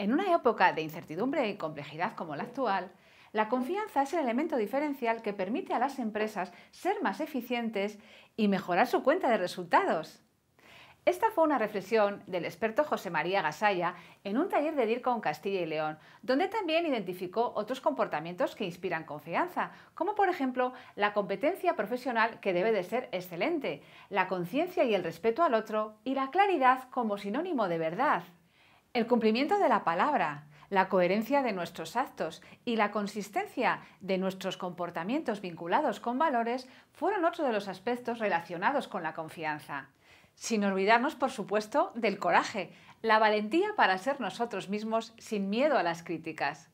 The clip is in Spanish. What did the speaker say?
En una época de incertidumbre y complejidad como la actual, la confianza es el elemento diferencial que permite a las empresas ser más eficientes y mejorar su cuenta de resultados. Esta fue una reflexión del experto José María Gasalla en un taller de DIRCON Castilla y León, donde también identificó otros comportamientos que inspiran confianza, como por ejemplo la competencia profesional que debe de ser excelente, la conciencia y el respeto al otro y la claridad como sinónimo de verdad. El cumplimiento de la palabra, la coherencia de nuestros actos y la consistencia de nuestros comportamientos vinculados con valores fueron otro de los aspectos relacionados con la confianza. Sin olvidarnos, por supuesto, del coraje, la valentía para ser nosotros mismos sin miedo a las críticas.